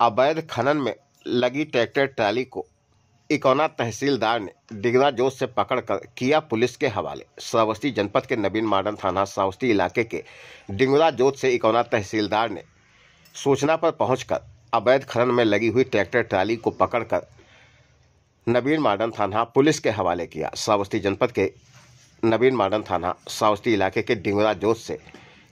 अवैध खनन में लगी ट्रैक्टर ट्राली को इकोना तहसीलदार ने डिगरा जोश से पकड़कर किया पुलिस के हवाले श्रावस्ती जनपद के नवीन माडन थाना श्रावस्ती इलाके के डिंगरा जोत से इकोना तहसीलदार ने सूचना पर पहुंचकर अवैध खनन में लगी हुई ट्रैक्टर ट्राली को पकड़कर नवीन माडन थाना पुलिस के हवाले किया श्रावस्ती जनपद के नवीन माडन थाना श्रावस्ती इलाके के डिंगरा जोत से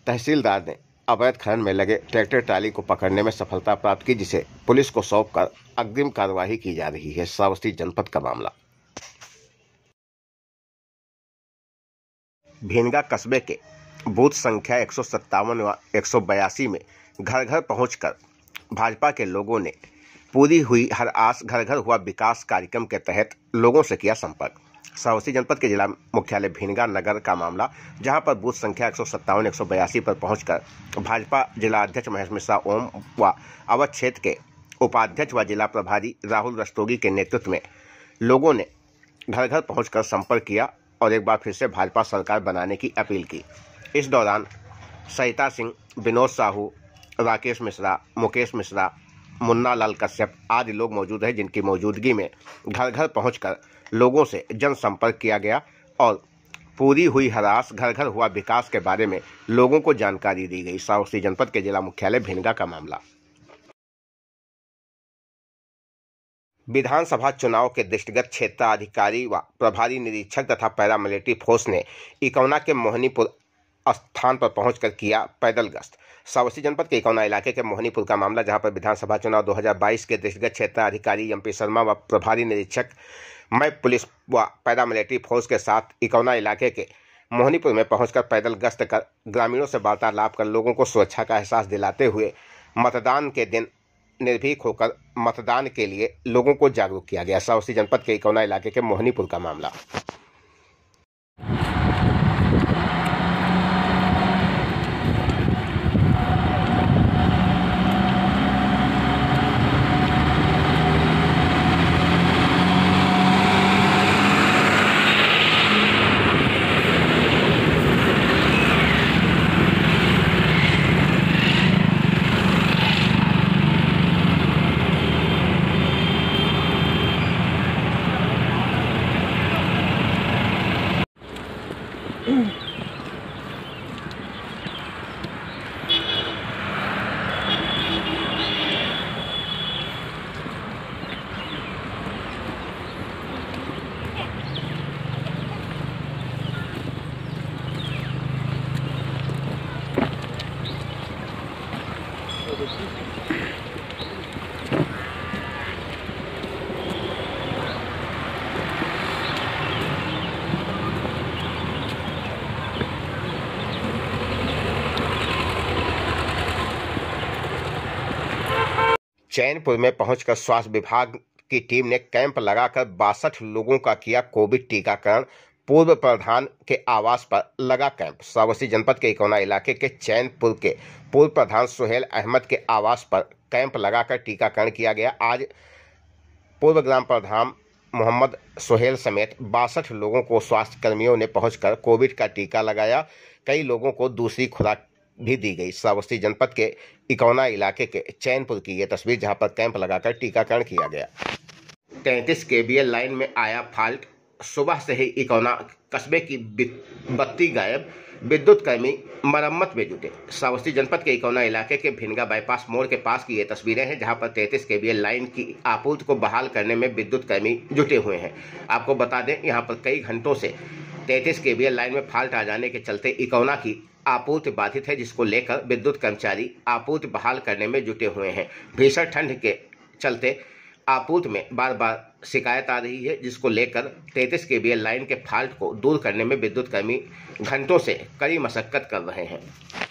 तहसीलदार ने अवैध खनन में लगे ट्रैक्टर ट्राली को पकड़ने में सफलता प्राप्त की जिसे पुलिस को सौंप कर अग्रिम कार्यवाही की जा रही है श्रावस्ती जनपद का मामला भीनगा कस्बे के बूथ संख्या एक व एक में घर घर पहुंचकर भाजपा के लोगों ने पूरी हुई हर आस घर घर हुआ विकास कार्यक्रम के तहत लोगों से किया संपर्क सावसी जनपद के जिला मुख्यालय भीनगा नगर का मामला जहां पर बूथ संख्या एक सौ सत्तावन पर पहुंचकर भाजपा जिला अध्यक्ष महेश मिश्रा ओम व अवध क्षेत्र के उपाध्यक्ष व जिला प्रभारी राहुल रस्तोगी के नेतृत्व में लोगों ने घर घर पहुंचकर संपर्क किया और एक बार फिर से भाजपा सरकार बनाने की अपील की इस दौरान सहिता सिंह विनोद साहू राकेश मिश्रा मुकेश मिश्रा मुन्ना लाल कश्यप आदि लोग मौजूद रहे जिनकी मौजूदगी में घर घर पहुंचकर लोगों से जनसंपर्क किया गया और पूरी हुई हरास घर घर हुआ विकास के बारे में लोगों को जानकारी दी गई सावसी जनपद के जिला मुख्यालय भिंडा का मामला विधानसभा चुनाव के दृष्टिगत क्षेत्र अधिकारी व प्रभारी निरीक्षक तथा पैरामिलिट्री फोर्स ने इकौना के मोहनीपुर स्थान पर पहुंचकर किया पैदल गश्त सावसी जनपद के इकौना इलाके के मोहनीपुर का मामला जहां पर विधानसभा चुनाव 2022 के दृष्टिगत क्षेत्राधिकारी एम पी शर्मा व प्रभारी निरीक्षक मैं पुलिस व पैदा मिलिट्री फोर्स के साथ इकौना इलाके के मोहनीपुर में पहुंचकर पैदल गश्त कर ग्रामीणों से वार्तालाप कर लोगों को सुरक्षा का एहसास दिलाते हुए मतदान के दिन निर्भीक होकर मतदान के लिए लोगों को जागरूक किया गया साउसी जनपद के इकौना इलाके के मोहनीपुर का मामला Mm-hmm. चैनपुर में पहुंचकर स्वास्थ्य विभाग की टीम ने कैंप लगाकर बासठ लोगों का किया कोविड टीकाकरण पूर्व प्रधान के आवास पर लगा कैंप सावसी जनपद के इकोना इलाके के चैनपुर के पूर्व प्रधान सुहेल अहमद के आवास पर कैंप लगाकर टीकाकरण किया गया आज पूर्व ग्राम प्रधान मोहम्मद सोहेल समेत बासठ लोगों को स्वास्थ्य कर्मियों ने पहुंचकर कोविड का टीका लगाया कई लोगों को दूसरी खुराक भी दी गई श्रावस्ती जनपद के इकौना इलाके के चैनपुर की यह तस्वीर जहां पर कैंप लगाकर टीकाकरण किया गया तैंतीस के बी लाइन में आया फाल्ट सुबह से ही इकौना कस्बे की बत्ती गायब विद्युत कर्मी मरम्मत में जुटे श्रावस्ती जनपद के इकौना इलाके के भिनगा बाईपास मोड़ के पास की ये तस्वीरें हैं जहां पर तैंतीस के बी लाइन की आपूर्ति को बहाल करने में विद्युत कर्मी जुटे हुए हैं आपको बता दें यहां पर कई घंटों से तैंतीस के बी लाइन में फाल्ट आ जाने के चलते इकौना की आपूर्ति बाधित है जिसको लेकर विद्युत कर्मचारी आपूर्ति बहाल करने में जुटे हुए हैं भीषण ठंड के चलते आपूर्ति में बार बार शिकायत आ रही है जिसको लेकर तैंतीस के बी लाइन के फॉल्ट को दूर करने में विद्युत कर्मी घंटों से कड़ी मशक्कत कर रहे हैं